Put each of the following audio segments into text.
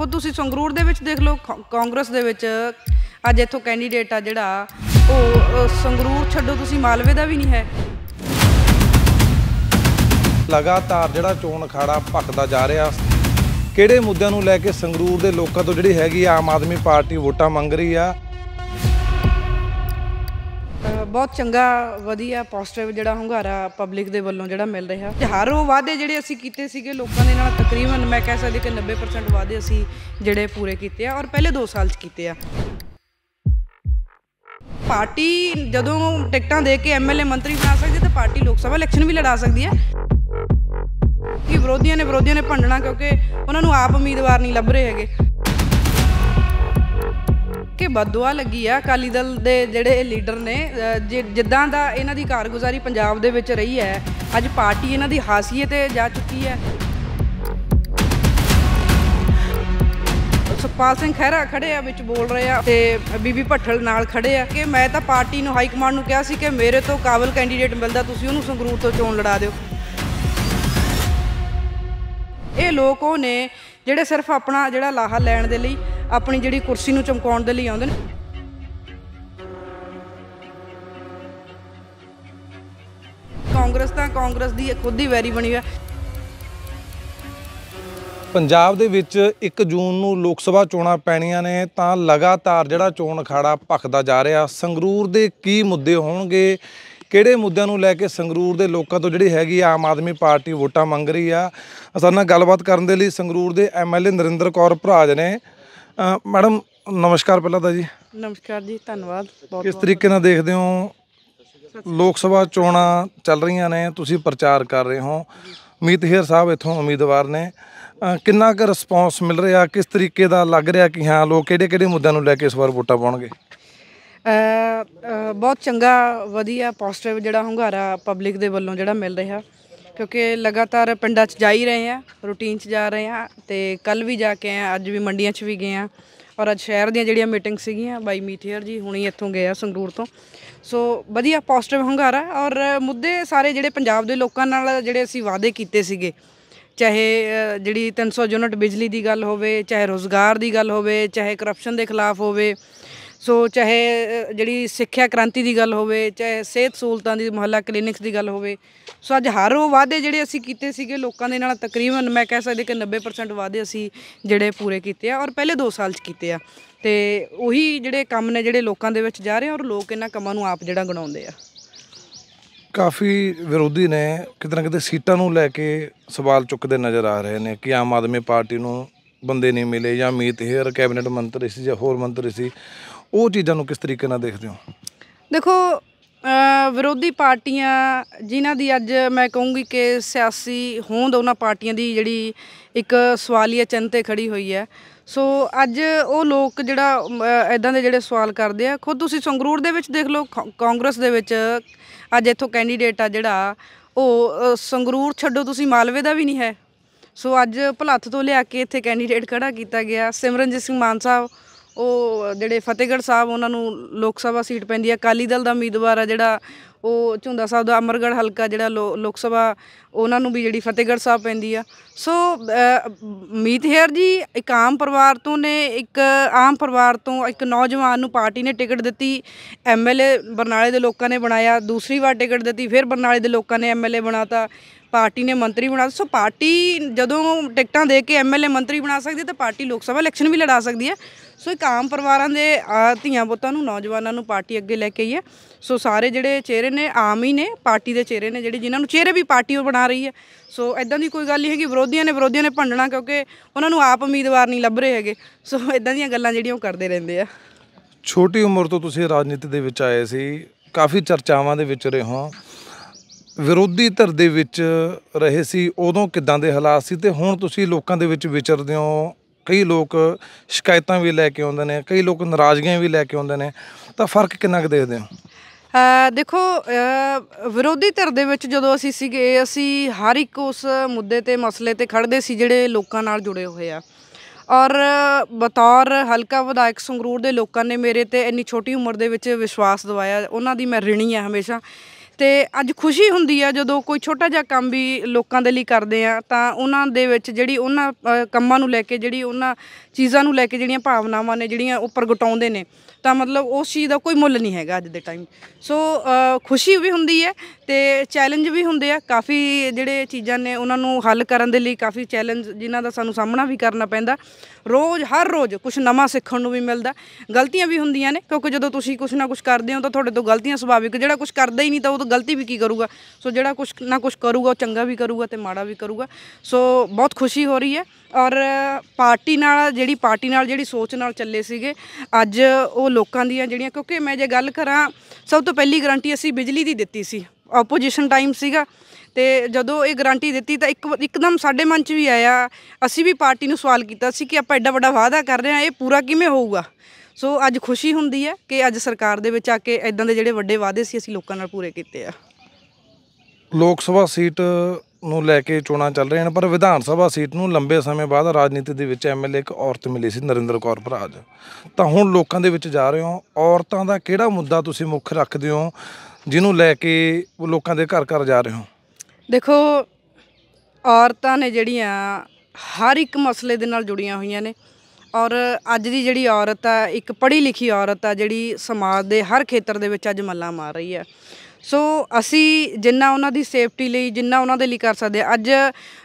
ਖੁਦ ਤੁਸੀਂ ਸੰਗਰੂਰ ਦੇ ਵਿੱਚ ਦੇਖ ਲਓ ਕਾਂਗਰਸ ਦੇ ਵਿੱਚ ਅੱਜ ਇੱਥੋਂ ਕੈਂਡੀਡੇਟ ਆ ਜਿਹੜਾ ਉਹ ਸੰਗਰੂਰ ਛੱਡੋ ਤੁਸੀਂ ਮਾਲਵੇ ਦਾ ਵੀ ਨਹੀਂ ਹੈ ਲਗਾਤਾਰ ਜਿਹੜਾ ਚੋਣ ਅਖਾੜਾ ਭੱਕਦਾ ਜਾ ਰਿਹਾ ਕਿਹੜੇ ਮੁੱਦਿਆਂ ਨੂੰ ਲੈ ਕੇ ਸੰਗਰੂਰ ਦੇ ਲੋਕਾਂ ਤੋਂ ਜਿਹੜੀ ਹੈਗੀ ਆਮ ਆਦਮੀ ਪਾਰਟੀ ਵੋਟਾਂ ਮੰਗ ਰਹੀ ਆ ਬਹੁਤ ਚੰਗਾ ਵਧੀਆ ਪੋਜ਼ਿਟਿਵ ਜਿਹੜਾ ਹੰਗਾਰਾ ਪਬਲਿਕ ਦੇ ਵੱਲੋਂ ਜਿਹੜਾ ਮਿਲ ਰਿਹਾ ਤੇ ਹਰ ਉਹ ਵਾਅਦੇ ਜਿਹੜੇ ਅਸੀਂ ਕੀਤੇ ਸੀਗੇ ਲੋਕਾਂ ਦੇ ਨਾਲ ਤਕਰੀਬਨ ਮੈਂ ਕਹਿ ਸਕਦੀ ਕਿ 90% ਵਾਅਦੇ ਅਸੀਂ ਜਿਹੜੇ ਪੂਰੇ ਕੀਤੇ ਆ ਔਰ ਪਹਿਲੇ 2 ਸਾਲ 'ਚ ਕੀਤੇ ਆ ਪਾਰਟੀ ਜਦੋਂ ਟਿਕਟਾਂ ਦੇ ਕੇ ਐਮਐਲਏ ਮੰਤਰੀ ਬਣਾ ਸਕਦੀ ਤਾਂ ਪਾਰਟੀ ਲੋਕ ਸਭਾ ਇਲੈਕਸ਼ਨ ਵੀ ਲੜਾ ਸਕਦੀ ਹੈ ਕਿ ਵਿਰੋਧੀਆਂ ਨੇ ਵਿਰੋਧੀਆਂ ਨੇ ਭੰਡਣਾ ਕਿਉਂਕਿ ਉਹਨਾਂ ਨੂੰ ਆਪ ਉਮੀਦਵਾਰ ਨਹੀਂ ਲੱਭ ਰਹੇ ਹੈਗੇ ਕਿ ਬਦਦੁਆ ਲੱਗੀ ਆ ਅਕਾਲੀ ਦਲ ਦੇ ਜਿਹੜੇ ਲੀਡਰ ਨੇ ਜਿੱਦਾਂ ਦਾ ਇਹਨਾਂ ਦੀ ਕਾਰਗੁਜ਼ਾਰੀ ਪੰਜਾਬ ਦੇ ਵਿੱਚ ਰਹੀ ਹੈ ਅੱਜ ਪਾਰਟੀ ਇਹਨਾਂ ਦੀ ਹਾਸੀਏ ਤੇ ਜਾ ਚੁੱਕੀ ਹੈ ਸੁਪਾਲ ਸਿੰਘ ਖਹਿਰਾ ਖੜੇ ਆ ਵਿੱਚ ਬੋਲ ਰਹੇ ਆ ਤੇ ਬੀਬੀ ਭੱਠਲ ਨਾਲ ਖੜੇ ਆ ਕਿ ਮੈਂ ਤਾਂ ਪਾਰਟੀ ਨੂੰ ਹਾਈ ਕਮਾਂਡ ਨੂੰ ਕਿਹਾ ਸੀ ਕਿ ਮੇਰੇ ਤੋਂ ਕਾਬਲ ਕੈਂਡੀਡੇਟ ਮਿਲਦਾ ਤੁਸੀਂ ਉਹਨੂੰ ਸੰਗਰੂਰ ਤੋਂ ਚੋਣ ਲੜਾ ਦਿਓ ਇਹ ਲੋਕੋ ਨੇ ਜਿਹੜੇ ਸਿਰਫ ਆਪਣਾ ਜਿਹੜਾ ਲਾਹਾ ਲੈਣ ਦੇ ਲਈ ਆਪਣੀ ਜਿਹੜੀ ਕੁਰਸੀ ਨੂੰ ਚਮਕਾਉਣ ਦੇ ਲਈ ਆਉਂਦੇ ਨੇ ਕਾਂਗਰਸ ਤਾਂ ਕਾਂਗਰਸ ਦੀ ਖੁਦ ਹੀ ਵੈਰੀ ਬਣੀ ਹੋਇਆ ਪੰਜਾਬ ਦੇ ਵਿੱਚ 1 ਜੂਨ ਨੂੰ ਲੋਕ ਸਭਾ ਚੋਣਾਂ ਪੈਣੀਆਂ ਨੇ ਤਾਂ ਲਗਾਤਾਰ ਜਿਹੜਾ ਚੋਣ ਅਖਾੜਾ ਭਖਦਾ ਜਾ ਰਿਹਾ ਸੰਗਰੂਰ ਦੇ ਕੀ ਮੁੱਦੇ ਹੋਣਗੇ ਕਿਹੜੇ ਮੁੱਦਿਆਂ ਨੂੰ ਲੈ ਕੇ ਸੰਗਰੂਰ ਦੇ ਲੋਕਾਂ ਤੋਂ ਜਿਹੜੀ ਹੈਗੀ ਆਮ ਆਦਮੀ ਪਾਰਟੀ ਵੋਟਾਂ ਮੰਗ ਰਹੀ ਆ ਅਸਾਂ ਨਾਲ ਗੱਲਬਾਤ ਕਰਨ ਦੇ ਲਈ ਸੰਗਰੂਰ ਦੇ ਐਮਐਲਏ ਨਰਿੰਦਰ ਕੌਰ ਭਰਾਜ ਨੇ ਮੈਡਮ ਨਮਸਕਾਰ ਪਹਿਲਾਂ ਤਾਂ ਜੀ ਨਮਸਕਾਰ ਜੀ ਧੰਨਵਾਦ ਬਹੁਤ ਕਿਸ ਤਰੀਕੇ ਨਾਲ ਦੇਖਦੇ ਹੋ ਲੋਕ ਸਭਾ ਚੋਣਾਂ ਚੱਲ ਰਹੀਆਂ ਨੇ ਤੁਸੀਂ ਪ੍ਰਚਾਰ ਕਰ ਰਹੇ ਹੋ ਮੀਤ ਹੀਰ ਸਾਹਿਬ ਇਥੋਂ ਉਮੀਦਵਾਰ ਨੇ ਕਿੰਨਾ ਕੁ ਰਿਸਪੌਂਸ ਮਿਲ ਰਿਹਾ ਕਿਸ ਤਰੀਕੇ ਦਾ ਲੱਗ ਰਿਹਾ ਕਿ ਹਾਂ ਲੋਕ ਕਿਹੜੇ ਕਿਹੜੇ ਮੁੱਦਿਆਂ ਨੂੰ ਲੈ ਕੇ ਇਸ ਵਾਰ ਵੋਟਾਂ ਪਾਉਣਗੇ ਬਹੁਤ ਚੰਗਾ ਵਧੀਆ ਪੋਜ਼ਿਟਿਵ ਜਿਹੜਾ ਹੰਗਾਰਾ ਪਬਲਿਕ ਦੇ ਵੱਲੋਂ ਜਿਹੜਾ ਮਿਲ ਰਿਹਾ ਕਿਉਂਕਿ ਲਗਾਤਾਰ ਪਿੰਡਾਂ 'ਚ ਜਾ ਹੀ ਰਹੇ ਆ ਰੂਟੀਨ 'ਚ ਜਾ ਰਹੇ ਆ ਤੇ ਕੱਲ ਵੀ ਜਾ ਕੇ ਆ ਅੱਜ ਵੀ ਮੰਡੀਆਂ 'ਚ ਵੀ ਗਏ ਆ ਔਰ ਅੱਜ ਸ਼ਹਿਰ ਦੀਆਂ ਜਿਹੜੀਆਂ ਮੀਟਿੰਗ ਸੀਗੀਆਂ ਬਾਈ ਮੀਥੇਰ ਜੀ ਹੁਣੀ ਇੱਥੋਂ ਗਏ ਆ ਸੰਗਰੂਰ ਤੋਂ ਸੋ ਵਧੀਆ ਪੋਜ਼ਿਟਿਵ ਹੰਗਾਰਾ ਔਰ ਮੁੱਦੇ ਸਾਰੇ ਜਿਹੜੇ ਪੰਜਾਬ ਦੇ ਲੋਕਾਂ ਨਾਲ ਜਿਹੜੇ ਅਸੀਂ ਵਾਅਦੇ ਕੀਤੇ ਸੀਗੇ ਚਾਹੇ ਜਿਹੜੀ 300 ਯੂਨਿਟ ਬਿਜਲੀ ਦੀ ਗੱਲ ਹੋਵੇ ਚਾਹੇ ਰੋਜ਼ਗਾਰ ਦੀ ਗੱਲ ਹੋਵੇ ਚਾਹੇ ਕਰਪਸ਼ਨ ਦੇ ਖਿਲਾਫ ਹੋਵੇ ਸੋ ਚਾਹੇ ਜਿਹੜੀ ਸਿੱਖਿਆ ਕ੍ਰਾਂਤੀ ਦੀ ਗੱਲ ਹੋਵੇ ਚਾਹੇ ਸਿਹਤ ਸਹੂਲਤਾਂ ਦੀ ਮੁਹੱਲਾ ਕਲੀਨਿਕਸ ਦੀ ਗੱਲ ਹੋਵੇ ਸੋ ਅੱਜ ਹਰ ਉਹ ਵਾਅਦੇ ਜਿਹੜੇ ਅਸੀਂ ਕੀਤੇ ਸੀਗੇ ਲੋਕਾਂ ਦੇ ਨਾਲ ਤਕਰੀਬਨ ਮੈਂ ਕਹਿ ਸਕਦੇ ਕਿ 90% ਵਾਅਦੇ ਅਸੀਂ ਜਿਹੜੇ ਪੂਰੇ ਕੀਤੇ ਆ ਔਰ ਪਹਿਲੇ 2 ਸਾਲ ਚ ਕੀਤੇ ਆ ਤੇ ਉਹੀ ਜਿਹੜੇ ਕੰਮ ਨੇ ਜਿਹੜੇ ਲੋਕਾਂ ਦੇ ਵਿੱਚ ਜਾ ਰਹੇ ਆ ਔਰ ਲੋਕ ਇਹਨਾਂ ਕੰਮਾਂ ਨੂੰ ਆਪ ਜਿਹੜਾ ਗਣਾਉਂਦੇ ਆ ਕਾਫੀ ਵਿਰੋਧੀ ਨੇ ਕਿਤੇ ਨਾ ਕਿਤੇ ਸੀਟਾਂ ਨੂੰ ਲੈ ਕੇ ਸਵਾਲ ਚੁੱਕਦੇ ਨਜ਼ਰ ਆ ਰਹੇ ਨੇ ਕਿ ਆਮ ਆਦਮੀ ਪਾਰਟੀ ਨੂੰ ਬੰਦੇ ਨਹੀਂ ਮਿਲੇ ਜਾਂ ਮੀਤ ਹੇਰ ਕੈਬਨਿਟ ਮੰਤਰੀ ਸੀ ਜਾਂ ਹੋਰ ਮੰਤਰੀ ਸੀ ਉਹ ਚੀਜ਼ਾਂ ਨੂੰ ਕਿਸ ਤਰੀਕੇ ਨਾਲ ਦੇਖਦੇ ਹੋ ਦੇਖੋ ਵਿਰੋਧੀ ਪਾਰਟੀਆਂ ਜਿਨ੍ਹਾਂ ਦੀ ਅੱਜ ਮੈਂ ਕਹੂੰਗੀ ਕਿ ਸਿਆਸੀ ਹੋਂਦ ਉਹਨਾਂ ਪਾਰਟੀਆਂ ਦੀ ਜਿਹੜੀ ਇੱਕ ਸਵਾਲੀਆ ਚਿੰਨ ਤੇ ਖੜੀ ਹੋਈ ਹੈ ਸੋ ਅੱਜ ਉਹ ਲੋਕ ਜਿਹੜਾ ਐਦਾਂ ਦੇ ਜਿਹੜੇ ਸਵਾਲ ਕਰਦੇ ਆ ਖੁਦ ਤੁਸੀਂ ਸੰਗਰੂਰ ਦੇ ਵਿੱਚ ਦੇਖ ਲਓ ਕਾਂਗਰਸ ਦੇ ਵਿੱਚ ਅੱਜ ਇੱਥੋਂ ਕੈਂਡੀਡੇਟ ਆ ਜਿਹੜਾ ਉਹ ਸੰਗਰੂਰ ਛੱਡੋ ਤੁਸੀਂ ਮਾਲਵੇ ਦਾ ਵੀ ਨਹੀਂ ਹੈ ਸੋ ਅੱਜ ਭਲੱਥ ਤੋਂ ਲਿਆ ਕੇ ਇੱਥੇ ਕੈਂਡੀਡੇਟ ਖੜਾ ਕੀਤਾ ਗਿਆ ਸਿਮਰਨਜੀਤ ਸਿੰਘ ਮਾਨ ਸਾਹਿਬ ਉਹ ਜਿਹੜੇ ਫਤੇਗੜ ਸਾਹਿਬ ਉਹਨਾਂ ਨੂੰ ਲੋਕ ਸਭਾ ਸੀਟ ਪੈਂਦੀ ਹੈ ਅਕਾਲੀ ਦਲ ਦਾ ਉਮੀਦਵਾਰ ਆ ਜਿਹੜਾ ਉਹ ਝੁੰਦਾ ਸਾਹਿਬ ਦਾ ਅਮਰਗੜ ਹਲਕਾ ਜਿਹੜਾ ਲੋਕ ਸਭਾ ਉਹਨਾਂ ਨੂੰ ਵੀ ਜਿਹੜੀ ਫਤੇਗੜ ਸਾਹਿਬ ਪੈਂਦੀ ਆ ਸੋ ਮੀਤ ਹੇਰ ਜੀ ਇੱਕ ਆਮ ਪਰਿਵਾਰ ਤੋਂ ਨੇ ਇੱਕ ਆਮ ਪਰਿਵਾਰ ਤੋਂ ਇੱਕ ਨੌਜਵਾਨ ਨੂੰ ਪਾਰਟੀ ਨੇ ਟਿਕਟ ਦਿੱਤੀ ਐਮਐਲਏ ਬਰਨਾਲੇ ਦੇ ਲੋਕਾਂ ਨੇ ਬਣਾਇਆ ਦੂਸਰੀ ਵਾਰ ਟਿਕਟ ਦਿੱਤੀ ਫਿਰ ਬਰਨਾਲੇ ਦੇ ਲੋਕਾਂ ਨੇ ਐਮਐਲਏ ਬਣਾਤਾ ਪਾਰਟੀ ਨੇ ਮੰਤਰੀ ਬਣਾ ਸੋ ਪਾਰਟੀ ਜਦੋਂ ਟਿਕਟਾਂ ਦੇ ਕੇ ਐਮਐਲਏ ਮੰਤਰੀ ਬਣਾ ਸਕਦੀ ਹੈ ਤਾਂ ਪਾਰਟੀ ਲੋਕ ਸਭਾ ਇਲੈਕਸ਼ਨ ਵੀ ਲੜਾ ਸਕਦੀ ਹੈ ਸੋ ਇੱਕ ਆਮ ਪਰਿਵਾਰਾਂ ਦੇ ਧੀਆਂ ਪੁੱਤਾਂ ਨੂੰ ਨੌਜਵਾਨਾਂ ਨੂੰ ਪਾਰਟੀ ਅੱਗੇ ਲੈ ਕੇ ਆਈ ਹੈ ਸੋ ਸਾਰੇ ਜਿਹੜੇ ਚਿਹਰੇ ਨੇ ਆਮ ਹੀ ਨੇ ਪਾਰਟੀ ਦੇ ਚਿਹਰੇ ਨੇ ਜਿਹੜੇ ਜਿਨ੍ਹਾਂ ਨੂੰ ਚਿਹਰੇ ਵੀ ਪਾਰਟੀ ਉਹ ਬਣਾ ਰਹੀ ਹੈ ਸੋ ਐਦਾਂ ਦੀ ਕੋਈ ਗੱਲ ਨਹੀਂ ਹੈਗੀ ਵਿਰੋਧੀਆਂ ਨੇ ਵਿਰੋਧੀਆਂ ਨੇ ਭੰਡਣਾ ਕਿਉਂਕਿ ਉਹਨਾਂ ਨੂੰ ਆਪ ਉਮੀਦਵਾਰ ਨਹੀਂ ਲੱਭ ਰਹੇ ਹੈਗੇ ਸੋ ਐਦਾਂ ਦੀਆਂ ਗੱਲਾਂ ਜਿਹੜੀਆਂ ਉਹ ਕਰਦੇ ਰਹਿੰਦੇ ਆ ਛੋਟੀ ਉਮਰ ਤੋਂ ਤੁਸੀਂ ਰਾਜਨੀਤੀ ਦੇ ਵਿੱਚ ਆਏ ਸੀ ਕਾਫੀ ਚਰਚਾਵਾਂ ਦੇ ਵਿੱਚ ਰਹੇ ਹੋ ਵਿਰੋਧੀ ਧਿਰ ਦੇ ਵਿੱਚ ਰਹੇ ਸੀ ਉਦੋਂ ਕਿਦਾਂ ਦੇ ਹਾਲਾਤ ਸੀ ਤੇ ਹੁਣ ਤੁਸੀਂ ਲੋਕਾਂ ਦੇ ਵਿੱਚ ਵਿਚਰਦੇ ਹੋ ਕਈ ਲੋਕ ਸ਼ਿਕਾਇਤਾਂ ਵੀ ਲੈ ਕੇ ਆਉਂਦੇ ਨੇ ਕਈ ਲੋਕ ਨਾਰਾਜ਼ਗੀਆਂ ਵੀ ਲੈ ਕੇ ਆਉਂਦੇ ਨੇ ਤਾਂ ਫਰਕ ਕਿੰਨਾ ਕੁ ਦੇਖਦੇ ਹੋ ਦੇਖੋ ਵਿਰੋਧੀ ਧਿਰ ਦੇ ਵਿੱਚ ਜਦੋਂ ਅਸੀਂ ਸੀਗੇ ਅਸੀਂ ਹਰ ਇੱਕ ਉਸ ਮੁੱਦੇ ਤੇ ਮਸਲੇ ਤੇ ਖੜਦੇ ਸੀ ਜਿਹੜੇ ਲੋਕਾਂ ਨਾਲ ਜੁੜੇ ਹੋਏ ਆ ਔਰ ਬਤੌਰ ਹਲਕਾ ਵਿਧਾਇਕ ਸੰਗਰੂਰ ਦੇ ਲੋਕਾਂ ਨੇ ਮੇਰੇ ਤੇ ਇੰਨੀ ਛੋਟੀ ਉਮਰ ਦੇ ਵਿੱਚ ਵਿਸ਼ਵਾਸ ਦਿਵਾਇਆ ਉਹਨਾਂ ਦੀ ਮੈਂ ਰਿਣੀ ਆ ਹਮੇਸ਼ਾ ਤੇ ਅੱਜ ਖੁਸ਼ੀ ਹੁੰਦੀ ਆ ਜਦੋਂ ਕੋਈ ਛੋਟਾ ਜਿਹਾ ਕੰਮ ਵੀ ਲੋਕਾਂ ਦੇ ਲਈ ਕਰਦੇ ਆ ਤਾਂ ਉਹਨਾਂ ਦੇ ਵਿੱਚ ਜਿਹੜੀ ਉਹਨਾਂ ਕੰਮਾਂ ਨੂੰ ਲੈ ਕੇ ਜਿਹੜੀ ਉਹਨਾਂ ਚੀਜ਼ਾਂ ਨੂੰ ਲੈ ਕੇ ਜਿਹੜੀਆਂ ਭਾਵਨਾਵਾਂ ਨੇ ਜਿਹੜੀਆਂ ਉਹ ਪ੍ਰਗਟਾਉਂਦੇ ਨੇ ਤਾਂ ਮਤਲਬ ਉਸ ਚੀਜ਼ ਦਾ ਕੋਈ ਮੁੱਲ ਨਹੀਂ ਹੈਗਾ ਅੱਜ ਦੇ ਟਾਈਮ ਸੋ ਖੁਸ਼ੀ ਵੀ ਹੁੰਦੀ ਹੈ ਤੇ ਚੈਲੰਜ ਵੀ ਹੁੰਦੇ ਆ ਕਾਫੀ ਜਿਹੜੇ ਚੀਜ਼ਾਂ ਨੇ ਉਹਨਾਂ ਨੂੰ ਹੱਲ ਕਰਨ ਦੇ ਲਈ ਕਾਫੀ ਚੈਲੰਜ ਜਿਨ੍ਹਾਂ ਦਾ ਸਾਨੂੰ ਸਾਹਮਣਾ ਵੀ ਕਰਨਾ ਪੈਂਦਾ ਰੋਜ਼ ਹਰ ਰੋਜ਼ ਕੁਝ ਨਵਾਂ ਸਿੱਖਣ ਨੂੰ ਵੀ ਮਿਲਦਾ ਗਲਤੀਆਂ ਵੀ ਹੁੰਦੀਆਂ ਨੇ ਕਿਉਂਕਿ ਜਦੋਂ ਤੁਸੀਂ ਕੁਝ ਨਾ ਕੁਝ ਕਰਦੇ ਹੋ ਤਾਂ ਤੁਹਾਡੇ ਤੋਂ ਗਲਤੀਆਂ ਸੁਭਾਵਿਕ ਜਿਹੜਾ ਕੁਝ ਕਰਦਾ ਹੀ ਨਹੀਂ ਤਾਂ ਉਹ ਤਾਂ ਗਲਤੀ ਵੀ ਕੀ ਕਰੂਗਾ ਸੋ ਜਿਹੜਾ ਕੁਝ ਨਾ ਕੁਝ ਕਰੂਗਾ ਉਹ ਚੰਗਾ ਵੀ ਕਰੂਗਾ ਤੇ ਮਾੜਾ ਵੀ ਕਰੂਗਾ ਸੋ ਬਹੁਤ ਖੁਸ਼ੀ ਹੋ ਰਹੀ ਹੈ ਔਰ ਪਾਰਟੀ ਨਾਲ ਜਿਹੜੀ ਪਾਰਟੀ ਨਾਲ ਜਿਹੜੀ ਸੋਚ ਨਾਲ ਚੱਲੇ ਸੀਗੇ ਅੱਜ ਉਹ ਲੋਕਾਂ ਦੀਆਂ ਜਿਹੜੀਆਂ ਕਿਉਂਕਿ ਮੈਂ ਜੇ ਗੱਲ ਕਰਾਂ ਸਭ ਤੋਂ ਪਹਿਲੀ ਗਾਰੰਟੀ ਅਸੀਂ ਬਿਜਲੀ ਦੀ ਦਿੱਤੀ ਸੀ ਆਪੋਜੀਸ਼ਨ ਟਾਈਮ ਸੀਗਾ ਤੇ ਜਦੋਂ ਇਹ ਗਾਰੰਟੀ ਦਿੱਤੀ ਤਾਂ ਇੱਕ ਇੱਕਦਮ ਸਾਡੇ ਮਨ 'ਚ ਵੀ ਆਇਆ ਅਸੀਂ ਵੀ ਪਾਰਟੀ ਨੂੰ ਸਵਾਲ ਕੀਤਾ ਸੀ ਕਿ ਆਪਾਂ ਐਡਾ ਵੱਡਾ ਵਾਅਦਾ ਕਰ ਰਹੇ ਹਾਂ ਇਹ ਪੂਰਾ ਕਿਵੇਂ ਹੋਊਗਾ ਸੋ ਅੱਜ ਖੁਸ਼ੀ ਹੁੰਦੀ ਹੈ ਕਿ ਅੱਜ ਸਰਕਾਰ ਦੇ ਵਿੱਚ ਆ ਕੇ ਇਦਾਂ ਦੇ ਜਿਹੜੇ ਵੱਡੇ ਵਾਅਦੇ ਸੀ ਅਸੀਂ ਲੋਕਾਂ ਨਾਲ ਪੂਰੇ ਕੀਤੇ ਆ ਲੋਕ ਸਭਾ ਸੀਟ ਨੂੰ ਲੈ ਕੇ ਚੋਣਾਂ ਚੱਲ ਰਹੀਆਂ ਹਨ ਪਰ ਵਿਧਾਨ ਸਭਾ ਸੀਟ ਨੂੰ ਲੰਬੇ ਸਮੇਂ ਬਾਅਦ ਰਾਜਨੀਤੀ ਦੇ ਵਿੱਚ ਐਮਐਲਏ ਇੱਕ ਔਰਤ ਮਿਲੀ ਸੀ ਨਰਿੰਦਰ ਕੌਰ ਭਰਾਜ ਤਾਂ ਹੁਣ ਲੋਕਾਂ ਦੇ ਵਿੱਚ ਜਾ ਰਹੇ ਹੋ ਔਰਤਾਂ ਦਾ ਕਿਹੜਾ ਮੁੱਦਾ ਤੁਸੀਂ ਮੁੱਖ ਰੱਖਦੇ ਹੋ ਜਿਹਨੂੰ ਲੈ ਕੇ ਉਹ ਲੋਕਾਂ ਦੇ ਘਰ ਘਰ ਜਾ ਰਹੇ ਹੋ ਦੇਖੋ ਔਰਤਾਂ ਨੇ ਜਿਹੜੀਆਂ ਹਰ ਇੱਕ ਮਸਲੇ ਦੇ ਨਾਲ ਜੁੜੀਆਂ ਹੋਈਆਂ ਨੇ ਔਰ ਅੱਜ ਦੀ ਜਿਹੜੀ ਔਰਤ ਆ ਇੱਕ ਪੜ੍ਹੀ ਲਿਖੀ ਔਰਤ ਆ ਜਿਹੜੀ ਸਮਾਜ ਦੇ ਹਰ ਖੇਤਰ ਦੇ ਵਿੱਚ ਅੱਜ ਮੱਲਾ ਮਾਰ ਰਹੀ ਆ ਸੋ ਅਸੀਂ ਜਿੰਨਾ ਉਹਨਾਂ ਦੀ ਸੇਫਟੀ ਲਈ ਜਿੰਨਾ ਉਹਨਾਂ ਦੇ ਲਈ ਕਰ ਸਕਦੇ ਆ ਅੱਜ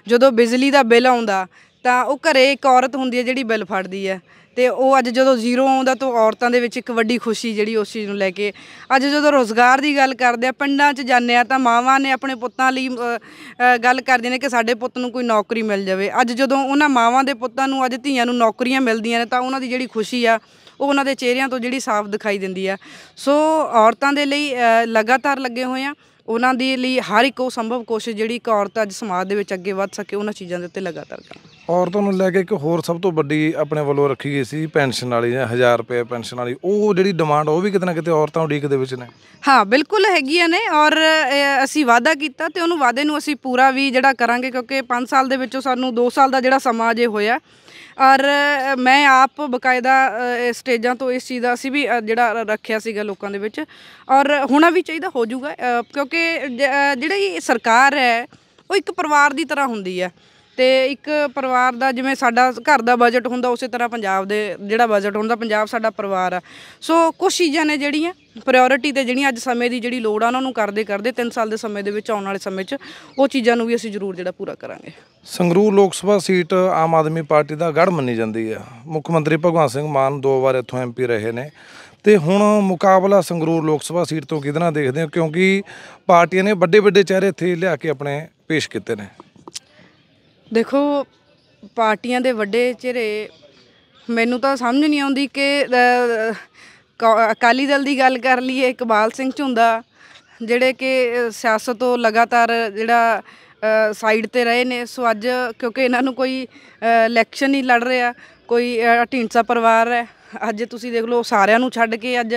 ਜਦੋਂ ਬਿਜਲੀ ਦਾ ਬਿੱਲ ਆਉਂਦਾ ਤਾਂ ਉਹ ਘਰੇ ਇੱਕ ਔਰਤ ਹੁੰਦੀ ਹੈ ਜਿਹੜੀ ਬਿੱਲ ਫੜਦੀ ਹੈ ਤੇ ਉਹ ਅੱਜ ਜਦੋਂ ਜ਼ੀਰੋ ਆਉਂਦਾ ਤਾਂ ਔਰਤਾਂ ਦੇ ਵਿੱਚ ਇੱਕ ਵੱਡੀ ਖੁਸ਼ੀ ਜਿਹੜੀ ਉਸ ਚੀਜ਼ ਨੂੰ ਲੈ ਕੇ ਅੱਜ ਜਦੋਂ ਰੋਜ਼ਗਾਰ ਦੀ ਗੱਲ ਕਰਦੇ ਆ ਪਿੰਡਾਂ 'ਚ ਜਾਂਦੇ ਆ ਤਾਂ ਮਾਵਾਂ ਨੇ ਆਪਣੇ ਪੁੱਤਾਂ ਲਈ ਗੱਲ ਕਰਦੀਆਂ ਨੇ ਕਿ ਸਾਡੇ ਪੁੱਤ ਨੂੰ ਕੋਈ ਨੌਕਰੀ ਮਿਲ ਜਾਵੇ ਅੱਜ ਜਦੋਂ ਉਹਨਾਂ ਮਾਵਾਂ ਦੇ ਪੁੱਤਾਂ ਨੂੰ ਅੱਜ ਧੀਆਂ ਨੂੰ ਨੌਕਰੀਆਂ ਮਿਲਦੀਆਂ ਨੇ ਤਾਂ ਉਹਨਾਂ ਦੀ ਜਿਹੜੀ ਖੁਸ਼ੀ ਆ ਉਹ ਉਹਨਾਂ ਦੇ ਚਿਹਰਿਆਂ ਤੋਂ ਜਿਹੜੀ ਸਾਫ਼ ਦਿਖਾਈ ਦਿੰਦੀ ਆ ਸੋ ਔਰਤਾਂ ਦੇ ਲਈ ਲਗਾਤਾਰ ਲੱਗੇ ਹੋਏ ਆ ਉਹਨਾਂ ਦੇ ਲਈ ਹਰ ਇੱਕ ਉਹ ਸੰਭਵ ਕੋਸ਼ਿਸ਼ ਜਿਹੜੀ ਇੱਕ ਔਰਤ ਅੱਜ ਸਮਾਜ ਦੇ ਵਿੱਚ ਅੱਗੇ ਵੱਧ ਸਕੇ ਉਹਨਾਂ ਚੀਜ਼ਾਂ ਦੇ ਉੱਤੇ ਲਗਾਤਾਰ ਕਰ ਔਰਤਾਂ ਨੂੰ ਲੈ ਕੇ ਇੱਕ ਹੋਰ ਸਭ ਤੋਂ ਵੱਡੀ ਆਪਣੇ ਵੱਲੋਂ ਰੱਖੀ ਗਈ ਸੀ ਪੈਨਸ਼ਨ ਵਾਲੀ ਜਾਂ 1000 ਰੁਪਏ ਪੈਨਸ਼ਨ ਵਾਲੀ ਉਹ ਜਿਹੜੀ ਡਿਮਾਂਡ ਉਹ ਵੀ ਕਿਤੇ ਨਾ ਕਿਤੇ ਔਰਤਾਂ ਉਡੀਕ ਦੇ ਵਿੱਚ ਨੇ ਹਾਂ ਬਿਲਕੁਲ ਹੈਗੀਆਂ ਨੇ ਔਰ ਅਸੀਂ ਵਾਅਦਾ ਕੀਤਾ ਤੇ ਉਹਨੂੰ ਵਾਅਦੇ ਨੂੰ ਅਸੀਂ ਪੂਰਾ ਵੀ ਜਿਹੜਾ ਕਰਾਂਗੇ ਕਿਉਂਕਿ 5 ਸਾਲ ਦੇ ਵਿੱਚੋਂ ਸਾਨੂੰ 2 ਸਾਲ ਦਾ ਜਿਹੜਾ ਸਮਾਂ ਜੇ ਹੋਇਆ ਔਰ ਮੈਂ ਆਪ ਬਕਾਇਦਾ ਸਟੇਜਾਂ ਤੋਂ ਇਸ ਚੀਜ਼ ਦਾ ਅਸੀਂ ਵੀ ਜਿਹੜਾ ਰੱਖਿਆ ਸੀਗਾ ਲੋਕਾਂ ਦੇ ਵਿੱਚ ਔਰ ਹੋਣਾ ਵੀ ਚਾਹੀਦਾ ਹੋ ਜਾਊਗਾ ਕਿਉਂਕਿ ਜਿਹੜੀ ਸਰਕਾਰ ਹੈ ਉਹ ਇੱਕ ਪਰਿਵਾਰ ਦੀ ਤਰ੍ਹਾਂ ਹੁੰਦੀ ਹੈ ਤੇ ਇੱਕ ਪਰਿਵਾਰ ਦਾ ਜਿਵੇਂ ਸਾਡਾ ਘਰ ਦਾ ਬਜਟ ਹੁੰਦਾ ਉਸੇ ਤਰ੍ਹਾਂ ਪੰਜਾਬ ਦੇ ਜਿਹੜਾ ਬਜਟ ਹੁੰਦਾ ਪੰਜਾਬ ਸਾਡਾ ਪਰਿਵਾਰ ਆ ਸੋ ਕੁਝ ਚੀਜ਼ਾਂ ਨੇ ਜਿਹੜੀਆਂ ਪ੍ਰਾਇੋਰਟੀ ਤੇ ਜਿਹੜੀਆਂ ਅੱਜ ਸਮੇਂ ਦੀ ਜਿਹੜੀ ਲੋੜ ਆ ਉਹਨਾਂ ਨੂੰ ਕਰਦੇ ਕਰਦੇ 3 ਸਾਲ ਦੇ ਸਮੇਂ ਦੇ ਵਿੱਚ ਆਉਣ ਵਾਲੇ ਸਮੇਂ 'ਚ ਉਹ ਚੀਜ਼ਾਂ ਨੂੰ ਵੀ ਅਸੀਂ ਜ਼ਰੂਰ ਜਿਹੜਾ ਪੂਰਾ ਕਰਾਂਗੇ ਸੰਗਰੂਰ ਲੋਕ ਸਭਾ ਸੀਟ ਆਮ ਆਦਮੀ ਪਾਰਟੀ ਦਾ ਗੜ ਮੰਨੀ ਜਾਂਦੀ ਹੈ ਮੁੱਖ ਮੰਤਰੀ ਭਗਵੰਤ ਸਿੰਘ ਮਾਨ ਦੋ ਵਾਰ ਇੱਥੋਂ ਐਮਪੀ ਰਹੇ ਨੇ ਤੇ ਹੁਣ ਮੁਕਾਬਲਾ ਸੰਗਰੂਰ ਲੋਕ ਸਭਾ ਸੀਟ ਤੋਂ ਕਿਦਣਾ ਦੇਖਦੇ ਹੋ ਕਿਉਂਕਿ ਪਾਰਟੀਆਂ ਨੇ ਵੱਡੇ ਵੱਡੇ ਚਿਹਰੇ ਇੱਥੇ ਲਿਆ ਕੇ ਆਪਣੇ ਪੇਸ਼ ਕੀਤੇ ਨੇ ਦੇਖੋ ਪਾਰਟੀਆਂ ਦੇ ਵੱਡੇ ਚਿਹਰੇ ਮੈਨੂੰ ਤਾਂ ਸਮਝ ਨਹੀਂ ਆਉਂਦੀ ਕਿ ਅਕਾਲੀ ਦਲ ਦੀ ਗੱਲ ਕਰ ਲਈਏ ਇਕਬਾਲ ਸਿੰਘ ਝੁੰਦਾ ਜਿਹੜੇ ਕਿ ਸਿਆਸਤ ਤੋਂ ਲਗਾਤਾਰ ਜਿਹੜਾ ਸਾਈਡ ਤੇ ਰਹੇ ਨੇ ਸੋ ਅੱਜ ਕਿਉਂਕਿ ਇਹਨਾਂ ਨੂੰ ਕੋਈ ਇਲੈਕਸ਼ਨ ਨਹੀਂ ਲੜ ਰਿਹਾ ਕੋਈ ਢੀਂਡਸਾ ਪਰਿਵਾਰ ਹੈ ਅੱਜ ਤੁਸੀਂ ਦੇਖ ਲਓ ਸਾਰਿਆਂ ਨੂੰ ਛੱਡ ਕੇ ਅੱਜ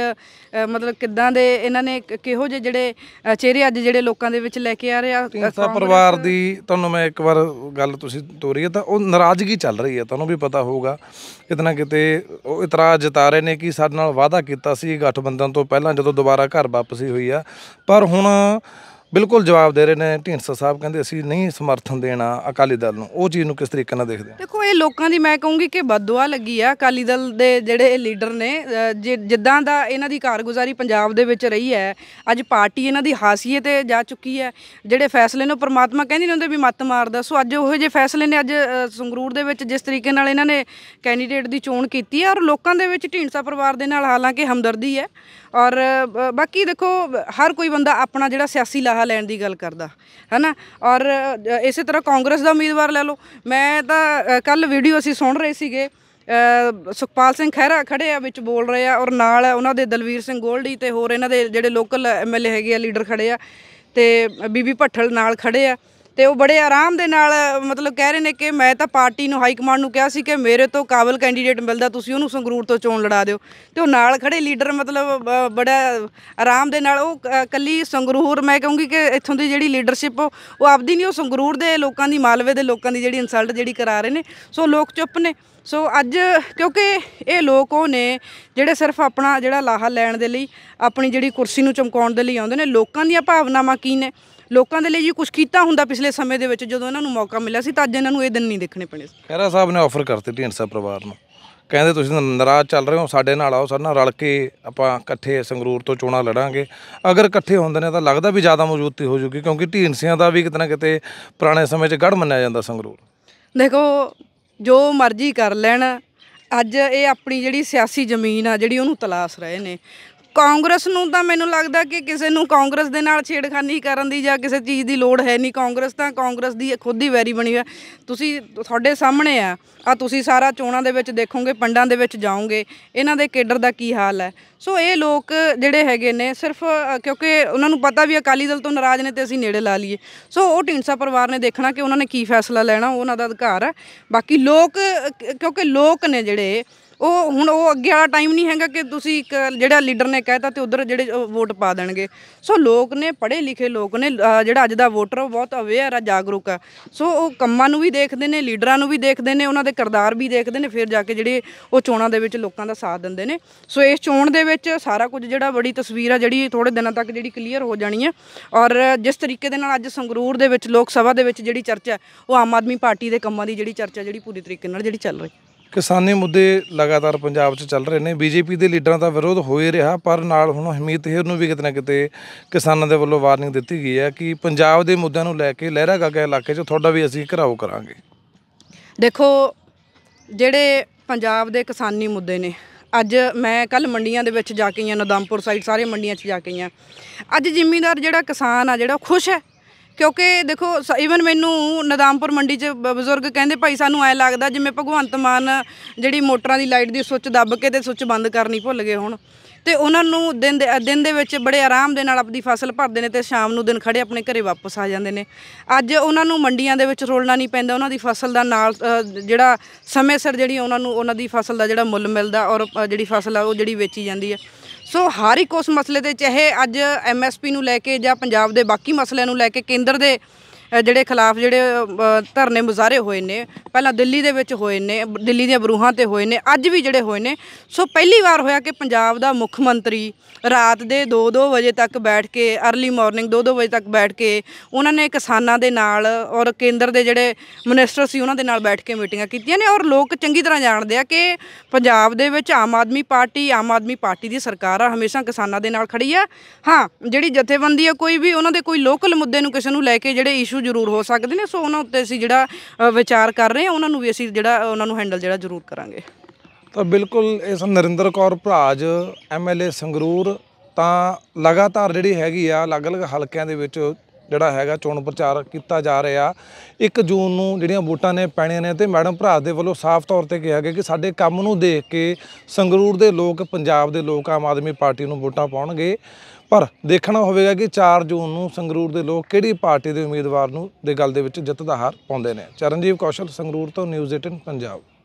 ਮਤਲਬ ਕਿੱਦਾਂ ਦੇ ਇਹਨਾਂ ਨੇ ਕਿਹੋ ਜਿਹੇ ਜਿਹੜੇ ਚਿਹਰੇ ਅੱਜ ਜਿਹੜੇ ਲੋਕਾਂ ਦੇ ਵਿੱਚ ਲੈ ਕੇ ਆ ਰਹੇ ਆ ਤਾਂ ਪਰਿਵਾਰ ਦੀ ਤੁਹਾਨੂੰ ਮੈਂ ਇੱਕ ਵਾਰ ਗੱਲ ਤੁਸੀਂ ਤੋਰੀ ਤਾਂ ਉਹ ਨਾਰਾਜ਼ਗੀ ਚੱਲ ਰਹੀ ਹੈ ਤੁਹਾਨੂੰ ਵੀ ਪਤਾ ਹੋਊਗਾ ਕਿਤਨਾ ਕਿਤੇ ਉਹ ਇਤਰਾਜ਼ ਜਤਾ ਰਹੇ ਨੇ ਕਿ ਸਾਡੇ ਨਾਲ ਵਾਅਦਾ ਕੀਤਾ ਸੀ ਬੰਦਨ ਤੋਂ ਪਹਿਲਾਂ ਜਦੋਂ ਦੁਬਾਰਾ ਘਰ ਵਾਪਸੀ ਹੋਈ ਆ ਪਰ ਹੁਣ ਬਿਲਕੁਲ ਜਵਾਬ ਦੇ ਰਹੇ ਨੇ ਢੀਂਡਸਾ ਸਾਹਿਬ ਕਹਿੰਦੇ ਅਸੀਂ ਨਹੀਂ ਸਮਰਥਨ ਦੇਣਾ ਅਕਾਲੀ ਦਲ ਨੂੰ ਉਹ ਚੀਜ਼ ਨੂੰ ਕਿਸ ਤਰੀਕੇ ਨਾਲ ਦੇਖਦੇ ਦੇਖੋ ਇਹ ਲੋਕਾਂ ਦੀ ਮੈਂ ਕਹੂੰਗੀ ਕਿ ਬਦਦੁਆ ਲੱਗੀ ਆ ਅਕਾਲੀ ਦਲ ਦੇ ਜਿਹੜੇ ਲੀਡਰ ਨੇ ਜਿੱਦਾਂ ਦਾ ਇਹਨਾਂ ਦੀ ਕਾਰਗੁਜ਼ਾਰੀ ਪੰਜਾਬ ਦੇ ਵਿੱਚ ਰਹੀ ਹੈ ਅੱਜ ਪਾਰਟੀ ਇਹਨਾਂ ਦੀ ਹਾਸੀਏ ਤੇ ਜਾ ਚੁੱਕੀ ਹੈ ਜਿਹੜੇ ਫੈਸਲੇ ਨੂੰ ਪ੍ਰਮਾਤਮਾ ਕਹਿੰਦੇ ਨੇ ਉਹਦੇ ਵੀ ਮੱਤ ਮਾਰਦਾ ਸੋ ਅੱਜ ਉਹੋ ਜਿਹੇ ਫੈਸਲੇ ਨੇ ਅੱਜ ਸੰਗਰੂਰ ਦੇ ਵਿੱਚ ਜਿਸ ਤਰੀਕੇ ਨਾਲ ਇਹਨਾਂ ਨੇ ਕੈਂਡੀਡੇਟ ਦੀ ਚੋਣ ਕੀਤੀ ਹੈ ਔਰ ਲੋਕਾਂ ਦੇ ਵਿੱਚ ਢੀਂਡਸਾ ਪਰਿਵਾਰ ਦੇ ਨਾਲ ਹਾਲਾਂਕਿ ਹਮਦਰਦੀ ਹੈ ਔਰ ਬਾਕੀ ਦੇਖੋ ਹਰ ਕੋਈ ਬੰਦਾ ਆਪਣਾ ਜਿਹੜਾ ਸਿਆਸੀ ਲਾਹਾ ਸਾਹ ਲੈਣ ਦੀ ਗੱਲ ਕਰਦਾ ਹੈਨਾ ਔਰ ਇਸੇ ਤਰ੍ਹਾਂ ਕਾਂਗਰਸ ਦਾ ਉਮੀਦਵਾਰ ਲੈ ਲਓ ਮੈਂ ਤਾਂ ਕੱਲ ਵੀਡੀਓ ਅਸੀਂ ਸੁਣ ਰਹੇ ਸੀਗੇ ਸੁਖਪਾਲ ਸਿੰਘ ਖਹਿਰਾ ਖੜੇ ਆ ਵਿੱਚ ਬੋਲ ਰਹੇ ਆ ਔਰ ਨਾਲ ਉਹਨਾਂ ਦੇ ਦਲਵੀਰ ਸਿੰਘ ਗੋਲਡੀ ਤੇ ਹੋਰ ਇਹਨਾਂ ਦੇ ਜਿਹੜੇ ਲੋਕਲ ਐਮਐਲਏ ਹੈਗੇ ਆ ਲੀਡਰ ਖੜੇ ਆ ਤੇ ਬੀਬੀ ਭੱਠਲ ਨਾਲ ਖੜੇ ਆ ਤੇ ਉਹ ਬੜੇ ਆਰਾਮ ਦੇ ਨਾਲ ਮਤਲਬ ਕਹਿ ਰਹੇ ਨੇ ਕਿ ਮੈਂ ਤਾਂ ਪਾਰਟੀ ਨੂੰ ਹਾਈ ਕਮਾਂਡ ਨੂੰ ਕਿਹਾ ਸੀ ਕਿ ਮੇਰੇ ਤੋਂ ਕਾਬਲ ਕੈਂਡੀਡੇਟ ਮਿਲਦਾ ਤੁਸੀਂ ਉਹਨੂੰ ਸੰਗਰੂਰ ਤੋਂ ਚੋਣ ਲੜਾ ਦਿਓ ਤੇ ਉਹ ਨਾਲ ਖੜੇ ਲੀਡਰ ਮਤਲਬ ਬੜਾ ਆਰਾਮ ਦੇ ਨਾਲ ਉਹ ਕੱਲੀ ਸੰਗਰੂਰ ਮੈਂ ਕਹੂੰਗੀ ਕਿ ਇੱਥੋਂ ਦੀ ਜਿਹੜੀ ਲੀਡਰਸ਼ਿਪ ਉਹ ਆਪਦੀ ਨਹੀਂ ਉਹ ਸੰਗਰੂਰ ਦੇ ਲੋਕਾਂ ਦੀ ਮਾਲਵੇ ਦੇ ਲੋਕਾਂ ਦੀ ਜਿਹੜੀ ਇਨਸਲਟ ਜਿਹੜੀ ਕਰਾ ਰਹੇ ਨੇ ਸੋ ਲੋਕ ਚੁੱਪ ਨੇ ਸੋ ਅੱਜ ਕਿਉਂਕਿ ਇਹ ਲੋਕ ਉਹ ਨੇ ਜਿਹੜੇ ਸਿਰਫ ਆਪਣਾ ਜਿਹੜਾ ਲਾਹਾ ਲੈਣ ਦੇ ਲਈ ਆਪਣੀ ਜਿਹੜੀ ਕੁਰਸੀ ਨੂੰ ਚਮਕਾਉਣ ਦੇ ਲਈ ਆਉਂਦੇ ਨੇ ਲੋਕਾਂ ਦੀਆਂ ਭਾਵਨਾਵਾਂ ਕੀ ਨੇ ਲੋਕਾਂ ਦੇ ਲਈ ਜੀ ਕੁਝ ਕੀਤਾ ਹੁੰਦਾ ਪਿਛਲੇ ਸਮੇਂ ਦੇ ਵਿੱਚ ਜਦੋਂ ਇਹਨਾਂ ਨੂੰ ਮੌਕਾ ਮਿਲਿਆ ਸੀ ਤਾਂ ਅੱਜ ਇਹਨਾਂ ਨੂੰ ਇਹ ਦਿਨ ਨਹੀਂ ਦੇਖਣੇ ਪੈਣੇ ਸੀ ਖਹਿਰਾ ਸਾਹਿਬ ਨੇ ਆਫਰ ਢੀਂਡ ਸਾਹਿਬ ਪਰਿਵਾਰ ਨੂੰ ਕਹਿੰਦੇ ਤੁਸੀਂ ਨਾਰਾਜ਼ ਚੱਲ ਰਹੇ ਹੋ ਸਾਡੇ ਨਾਲ ਆਓ ਸਾਡੇ ਨਾਲ ਰਲ ਕੇ ਆਪਾਂ ਇਕੱਠੇ ਸੰਗਰੂਰ ਤੋਂ ਚੋਣਾਂ ਲੜਾਂਗੇ ਅਗਰ ਇਕੱਠੇ ਹੁੰਦੇ ਨੇ ਤਾਂ ਲੱਗਦਾ ਵੀ ਜ਼ਿਆਦਾ ਮੌਜੂਦਗੀ ਹੋ ਜੂਗੀ ਕਿਉਂਕਿ ਢੀਂਡਸਿਆਂ ਦਾ ਵੀ ਕਿਤੇ ਨਾ ਕਿਤੇ ਪੁਰਾਣੇ ਸਮੇਂ 'ਚ ਗੜ ਮੰਨਿਆ ਜਾਂਦਾ ਸੰਗਰੂਰ ਦੇਖੋ ਜੋ ਮਰਜ਼ੀ ਕਰ ਲੈਣ ਅੱਜ ਇਹ ਆਪਣੀ ਜਿਹੜੀ ਸਿਆਸੀ ਜ਼ਮੀਨ ਆ ਜਿਹੜੀ ਉਹਨੂੰ ਤਲਾਸ਼ ਰਹੇ ਨੇ ਕਾਂਗਰਸ ਨੂੰ ਤਾਂ ਮੈਨੂੰ ਲੱਗਦਾ ਕਿ ਕਿਸੇ ਨੂੰ ਕਾਂਗਰਸ ਦੇ ਨਾਲ ਛੇੜਖਾਨੀ ਕਰਨ ਦੀ ਜਾਂ ਕਿਸੇ ਚੀਜ਼ ਦੀ ਲੋੜ ਹੈ ਨਹੀਂ ਕਾਂਗਰਸ ਤਾਂ ਕਾਂਗਰਸ ਦੀ ਖੁਦ ਹੀ ਵੈਰੀ ਬਣੀ ਹੋਇਆ ਤੁਸੀਂ ਤੁਹਾਡੇ ਸਾਹਮਣੇ ਆ ਆ ਤੁਸੀਂ ਸਾਰਾ ਚੋਣਾਂ ਦੇ ਵਿੱਚ ਦੇਖੋਗੇ ਪੰਡਾਂ ਦੇ ਵਿੱਚ ਜਾਓਗੇ ਇਹਨਾਂ ਦੇ ਕੇਡਰ ਦਾ ਕੀ ਹਾਲ ਹੈ ਸੋ ਇਹ ਲੋਕ ਜਿਹੜੇ ਹੈਗੇ ਨੇ ਸਿਰਫ ਕਿਉਂਕਿ ਉਹਨਾਂ ਨੂੰ ਪਤਾ ਵੀ ਅਕਾਲੀ ਦਲ ਤੋਂ ਨਾਰਾਜ਼ ਨੇ ਤੇ ਅਸੀਂ ਨੇੜੇ ਲਾ ਲਈਏ ਸੋ ਉਹ ਢੀਂਡਸਾ ਪਰਿਵਾਰ ਨੇ ਦੇਖਣਾ ਕਿ ਉਹਨਾਂ ਨੇ ਕੀ ਫੈਸਲਾ ਲੈਣਾ ਉਹਨਾਂ ਦਾ ਅਧਿਕਾਰ ਹੈ ਬਾਕੀ ਲੋਕ ਕਿਉਂਕਿ ਲੋਕ ਨੇ ਜਿਹੜੇ ਉਹ ਹੁਣ ਉਹ ਅੱਗੇ ਵਾਲਾ ਟਾਈਮ ਨਹੀਂ ਹੈਗਾ ਕਿ ਤੁਸੀਂ ਇੱਕ ਜਿਹੜਾ ਲੀਡਰ ਨੇ ਕਹਿਤਾ ਤੇ ਉਧਰ ਜਿਹੜੇ ਵੋਟ ਪਾ ਦੇਣਗੇ ਸੋ ਲੋਕ ਨੇ ਪੜ੍ਹੇ ਲਿਖੇ ਲੋਕ ਨੇ ਜਿਹੜਾ ਅੱਜ ਦਾ ਵੋਟਰ ਉਹ ਬਹੁਤ ਅਵੇਅਰ ਆ ਜਾਗਰੂਕ ਆ ਸੋ ਉਹ ਕੰਮਾਂ ਨੂੰ ਵੀ ਦੇਖਦੇ ਨੇ ਲੀਡਰਾਂ ਨੂੰ ਵੀ ਦੇਖਦੇ ਨੇ ਉਹਨਾਂ ਦੇ ਕਿਰਦਾਰ ਵੀ ਦੇਖਦੇ ਨੇ ਫਿਰ ਜਾ ਕੇ ਜਿਹੜੇ ਉਹ ਚੋਣਾਂ ਦੇ ਵਿੱਚ ਲੋਕਾਂ ਦਾ ਸਾਥ ਦਿੰਦੇ ਨੇ ਸੋ ਇਸ ਚੋਣ ਦੇ ਵਿੱਚ ਸਾਰਾ ਕੁਝ ਜਿਹੜਾ ਬੜੀ ਤਸਵੀਰ ਆ ਜਿਹੜੀ ਥੋੜੇ ਦਿਨਾਂ ਤੱਕ ਜਿਹੜੀ ਕਲੀਅਰ ਹੋ ਜਾਣੀ ਆ ਔਰ ਜਿਸ ਤਰੀਕੇ ਦੇ ਨਾਲ ਅੱਜ ਸੰਗਰੂਰ ਦੇ ਵਿੱਚ ਲੋਕ ਸਭਾ ਦੇ ਵਿੱਚ ਜਿਹੜੀ ਚਰਚਾ ਉਹ ਆਮ ਆਦਮੀ ਪਾਰਟੀ ਦੇ ਕੰਮਾਂ ਦੀ ਜਿਹੜੀ ਚਰਚਾ ਜਿਹੜੀ ਪੂਰੀ ਤਰੀਕੇ ਨਾਲ ਜਿਹੜੀ ਚੱਲ ਰਹੀ ਕਿਸਾਨੀ ਮੁੱਦੇ ਲਗਾਤਾਰ ਪੰਜਾਬ 'ਚ ਚੱਲ ਰਹੇ ਨੇ ਬੀਜੇਪੀ ਦੇ ਲੀਡਰਾਂ ਦਾ ਵਿਰੋਧ ਹੋ ਹੀ ਰਿਹਾ ਪਰ ਨਾਲ ਹੁਣ ਹਮੀਤ ਹੇਰ ਨੂੰ ਵੀ ਕਿਤੇ ਨਾ ਕਿਤੇ ਕਿਸਾਨਾਂ ਦੇ ਵੱਲੋਂ ਵਾਰਨਿੰਗ ਦਿੱਤੀ ਗਈ ਹੈ ਕਿ ਪੰਜਾਬ ਦੇ ਮੁੱਦਿਆਂ ਨੂੰ ਲੈ ਕੇ ਲਹਿਰਾ ਗਾਗਾ ਇਲਾਕੇ 'ਚ ਤੁਹਾਡਾ ਵੀ ਅਸੀਂ ਘਰਾਓ ਕਰਾਂਗੇ ਦੇਖੋ ਜਿਹੜੇ ਪੰਜਾਬ ਦੇ ਕਿਸਾਨੀ ਮੁੱਦੇ ਨੇ ਅੱਜ ਮੈਂ ਕੱਲ ਮੰਡੀਆਂ ਦੇ ਵਿੱਚ ਜਾ ਕੇ ਆਈ ਆ ਨਦਮਪੁਰ ਸਾਈਡ ਸਾਰੇ ਮੰਡੀਆਂ 'ਚ ਜਾ ਕੇ ਆਈ ਆ ਅੱਜ ਜ਼ਿੰਮੇਦਾਰ ਜਿਹੜਾ ਕਿਸਾਨ ਆ ਜਿਹੜਾ ਖੁਸ਼ ਹੈ ਕਿਉਂਕਿ ਦੇਖੋ ਇਵਨ ਮੈਨੂੰ ਨਦਾਮਪੁਰ ਮੰਡੀ 'ਚ ਬਜ਼ੁਰਗ ਕਹਿੰਦੇ ਭਾਈ ਸਾਨੂੰ ਐ ਲੱਗਦਾ ਜਿਵੇਂ ਭਗਵੰਤ ਮਾਨ ਜਿਹੜੀ ਮੋਟਰਾਂ ਦੀ ਲਾਈਟ ਦੀ ਸੁੱਚ ਦੱਬ ਕੇ ਤੇ ਸੁੱਚ ਬੰਦ ਕਰਨੀ ਭੁੱਲ ਗਏ ਹੁਣ ਤੇ ਉਹਨਾਂ ਨੂੰ ਦਿਨ ਦੇ ਦਿਨ ਦੇ ਵਿੱਚ ਬੜੇ ਆਰਾਮ ਦੇ ਨਾਲ ਆਪਣੀ ਫਸਲ ਭਰਦੇ ਨੇ ਤੇ ਸ਼ਾਮ ਨੂੰ ਦਿਨ ਖੜੇ ਆਪਣੇ ਘਰੇ ਵਾਪਸ ਆ ਜਾਂਦੇ ਨੇ ਅੱਜ ਉਹਨਾਂ ਨੂੰ ਮੰਡੀਆਂ ਦੇ ਵਿੱਚ ਰੋਲਣਾ ਨਹੀਂ ਪੈਂਦਾ ਉਹਨਾਂ ਦੀ ਫਸਲ ਦਾ ਨਾਲ ਜਿਹੜਾ ਸਮੇਂ ਸਿਰ ਜਿਹੜੀ ਉਹਨਾਂ ਨੂੰ ਉਹਨਾਂ ਦੀ ਫਸਲ ਦਾ ਜਿਹੜਾ ਮੁੱਲ ਮਿਲਦਾ ਔਰ ਜਿਹੜੀ ਫਸਲ ਆ ਉਹ ਜਿਹੜੀ ਵੇਚੀ ਜਾਂਦੀ ਹੈ ਸੋ ਹਰ ਇੱਕ ਉਸ ਮਸਲੇ ਤੇ ਚਾਹੇ ਅੱਜ ਐਮਐਸਪੀ ਨੂੰ ਲੈ ਕੇ ਜਾਂ ਪੰਜਾਬ ਦੇ ਬਾਕੀ ਮਸਲਿਆਂ ਨੂੰ ਲੈ ਕੇ ਕੇਂਦਰ ਦੇ ਜਿਹੜੇ ਖਿਲਾਫ ਜਿਹੜੇ ਧਰਨੇ ਮੁਜ਼ਾਰੇ ਹੋਏ ਨੇ ਪਹਿਲਾਂ ਦਿੱਲੀ ਦੇ ਵਿੱਚ ਹੋਏ ਨੇ ਦਿੱਲੀ ਦੀਆਂ ਬਰੂਹਾਂ ਤੇ ਹੋਏ ਨੇ ਅੱਜ ਵੀ ਜਿਹੜੇ ਹੋਏ ਨੇ ਸੋ ਪਹਿਲੀ ਵਾਰ ਹੋਇਆ ਕਿ ਪੰਜਾਬ ਦਾ ਮੁੱਖ ਮੰਤਰੀ ਰਾਤ ਦੇ 2-2 ਵਜੇ ਤੱਕ ਬੈਠ ਕੇ अर्ਲੀ ਮਾਰਨਿੰਗ 2-2 ਵਜੇ ਤੱਕ ਬੈਠ ਕੇ ਉਹਨਾਂ ਨੇ ਕਿਸਾਨਾਂ ਦੇ ਨਾਲ ਔਰ ਕੇਂਦਰ ਦੇ ਜਿਹੜੇ ਮਿਨਿਸਟਰ ਸੀ ਉਹਨਾਂ ਦੇ ਨਾਲ ਬੈਠ ਕੇ ਮੀਟਿੰਗਾਂ ਕੀਤੀਆਂ ਨੇ ਔਰ ਲੋਕ ਚੰਗੀ ਤਰ੍ਹਾਂ ਜਾਣਦੇ ਆ ਕਿ ਪੰਜਾਬ ਦੇ ਵਿੱਚ ਆਮ ਆਦਮੀ ਪਾਰਟੀ ਆਮ ਆਦਮੀ ਪਾਰਟੀ ਦੀ ਸਰਕਾਰ ਆ ਹਮੇਸ਼ਾ ਕਿਸਾਨਾਂ ਦੇ ਨਾਲ ਖੜੀ ਆ ਹਾਂ ਜਿਹੜੀ ਜਥੇਬੰਦੀ ਆ ਕੋਈ ਵੀ ਉਹਨਾਂ ਦੇ ਕੋਈ ਲੋਕਲ ਮੁੱਦੇ ਨੂੰ ਕਿਸੇ ਨੂੰ ਲੈ ਕੇ ਜਿਹੜੇ ਇਸ਼ੂ ਇਸ਼ੂ ਜ਼ਰੂਰ ਹੋ ਸਕਦੇ ਨੇ ਸੋ ਉਹਨਾਂ ਉੱਤੇ ਅਸੀਂ ਜਿਹੜਾ ਵਿਚਾਰ ਕਰ ਰਹੇ ਹਾਂ ਉਹਨਾਂ ਨੂੰ ਵੀ ਅਸੀਂ ਜਿਹੜਾ ਉਹਨਾਂ ਨੂੰ ਹੈਂਡਲ ਜਿਹੜਾ ਜ਼ਰੂਰ ਕਰਾਂਗੇ ਤਾਂ ਬਿਲਕੁਲ ਇਸ ਨਰਿੰਦਰ ਕੌਰ ਭਰਾਜ ਐਮਐਲਏ ਸੰਗਰੂਰ ਤਾਂ ਲਗਾਤਾਰ ਜਿਹੜੀ ਹੈਗੀ ਆ ਅਲੱਗ-ਅਲੱਗ ਹਲਕਿਆਂ ਦੇ ਵਿੱਚ ਜਿਹੜਾ ਹੈਗਾ ਚੋਣ ਪ੍ਰਚਾਰ ਕੀਤਾ ਜਾ ਰਿਹਾ 1 ਜੂਨ ਨੂੰ ਜਿਹੜੀਆਂ ਵੋਟਾਂ ਨੇ ਪੈਣੀਆਂ ਨੇ ਤੇ ਮੈਡਮ ਭਰਾ ਦੇ ਵੱਲੋਂ ਸਾਫ਼ ਤੌਰ ਤੇ ਕਿਹਾ ਗਿਆ ਕਿ ਸਾਡੇ ਕੰਮ ਨੂੰ ਦੇਖ ਕੇ ਸੰਗਰੂਰ ਦੇ ਲੋਕ ਪੰਜਾਬ ਦੇ ਲੋਕ ਆਮ ਆਦਮੀ ਪਾਰਟੀ ਨੂੰ ਵੋਟਾਂ ਪਾਉਣਗੇ ਪਰ ਦੇਖਣਾ ਹੋਵੇਗਾ ਕਿ 4 ਜੂਨ ਨੂੰ ਸੰਗਰੂਰ ਦੇ ਲੋਕ ਕਿਹੜੀ ਪਾਰਟੀ ਦੇ ਉਮੀਦਵਾਰ ਨੂੰ ਦੇ ਗੱਲ ਦੇ ਵਿੱਚ ਜਿੱਤ ਦਾ ਹਾਰ ਪਾਉਂਦੇ ਨੇ ਚਰਨਜੀਤ ਕੌਸ਼ਲ ਸੰਗਰੂਰ ਤੋਂ ਨਿਊਜ਼ 18 ਪੰਜਾਬ